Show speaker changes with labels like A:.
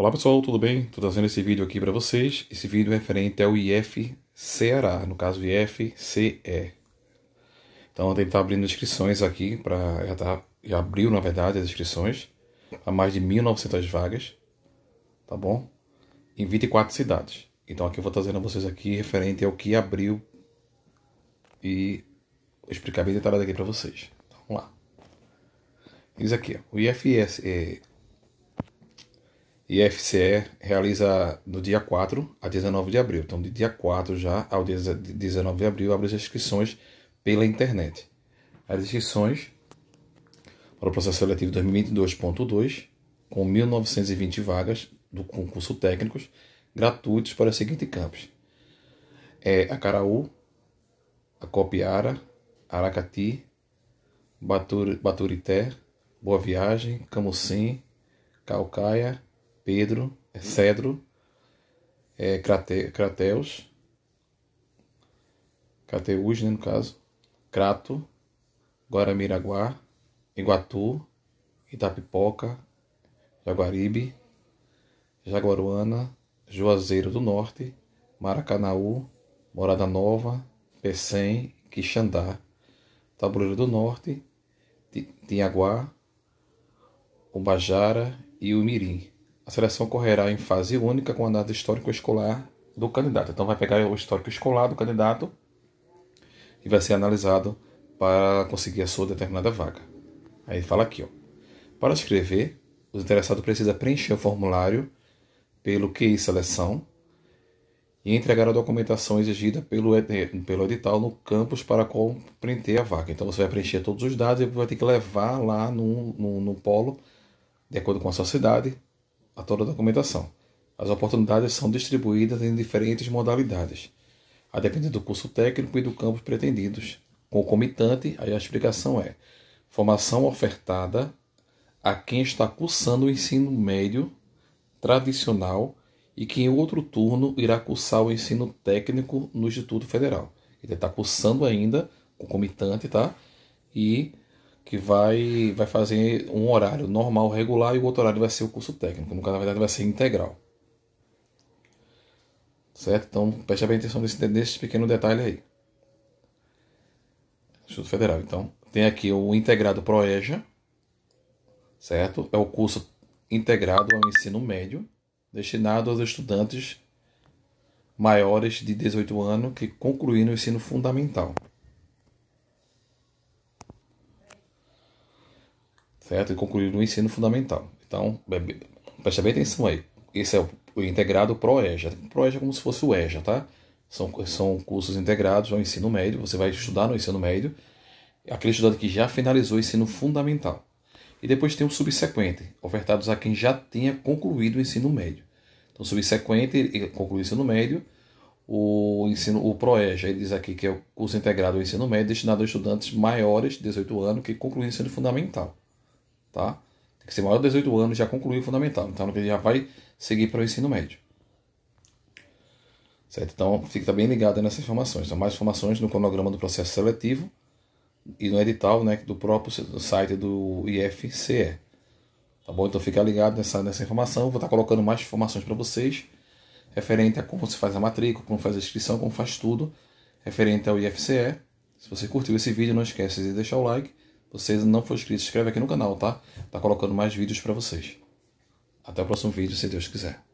A: Olá pessoal, tudo bem? Estou trazendo esse vídeo aqui para vocês. Esse vídeo é referente ao IF Ceará, no caso IFCE. Então ele está abrindo inscrições aqui, pra, já, tá, já abriu na verdade as inscrições, a tá mais de 1.900 vagas, tá bom? Em 24 cidades. Então aqui eu vou trazendo a vocês aqui referente ao que abriu e vou explicar bem detalhado aqui para vocês. Então, vamos lá. Diz aqui, o IFS, IFCE realiza no dia 4 a 19 de abril. Então, de dia 4 já ao dia 19 de abril, abre as inscrições pela internet. As inscrições para o processo seletivo 2022.2, com 1.920 vagas do concurso técnicos gratuitos para os seguintes campos. É Acaraú, Acopiara, Aracati, Baturité, Boa Viagem, Camucim, Calcaia, Pedro, é Cedro, é Crate, Crateus, Cateus, né, no caso, Crato, Guaramiraguá, Iguatu, Itapipoca, Jaguaribe, Jaguaruana, Juazeiro do Norte, Maracanaú, Morada Nova, Pecém, Quixandá, Tabuleiro do Norte, Tinhaguá, Ubajara e Umirim a seleção correrá em fase única com a data histórico escolar do candidato. Então vai pegar o histórico escolar do candidato e vai ser analisado para conseguir a sua determinada vaga. Aí fala aqui, ó. Para escrever, o interessado precisa preencher o formulário pelo QI Seleção e entregar a documentação exigida pelo, pelo edital no campus para preencher a vaga. Então você vai preencher todos os dados e vai ter que levar lá no, no, no polo, de acordo com a sua cidade, a toda a documentação. As oportunidades são distribuídas em diferentes modalidades, a depender do curso técnico e do campus pretendidos. Concomitante, aí a explicação é formação ofertada a quem está cursando o ensino médio tradicional e que em outro turno irá cursar o ensino técnico no Instituto Federal. Ele está cursando ainda, comitante, tá? E que vai, vai fazer um horário normal, regular, e o outro horário vai ser o curso técnico. No caso, na verdade, vai ser integral. Certo? Então, preste bem atenção nesse, nesse pequeno detalhe aí. Instituto Federal. Então, tem aqui o integrado ProEja, certo? É o curso integrado ao ensino médio, destinado aos estudantes maiores de 18 anos que concluíram o ensino fundamental. certo? E concluir o ensino fundamental. Então, é preste bem atenção aí. Esse é o integrado ProEja. ProEja é como se fosse o EJA, tá? São, são cursos integrados ao ensino médio. Você vai estudar no ensino médio. Aquele estudante que já finalizou o ensino fundamental. E depois tem o subsequente, ofertados a quem já tenha concluído o ensino médio. Então, subsequente, ele o ensino médio. O ensino, o ProEja, ele diz aqui que é o curso integrado ao ensino médio destinado a estudantes maiores de 18 anos que concluíram o ensino fundamental tá? Tem que ser maior de 18 anos, já concluiu o fundamental. Então ele já vai seguir para o ensino médio. Certo? Então fica bem ligado nessas informações. Então, mais informações no cronograma do processo seletivo e no edital né, do próprio site do IFCE. Tá bom? Então fica ligado nessa, nessa informação. Vou estar colocando mais informações para vocês referente a como se faz a matrícula, como faz a inscrição, como faz tudo referente ao IFCE. Se você curtiu esse vídeo, não esqueça de deixar o like vocês não for inscrito, se inscreve aqui no canal, tá? Tá colocando mais vídeos para vocês. Até o próximo vídeo, se Deus quiser.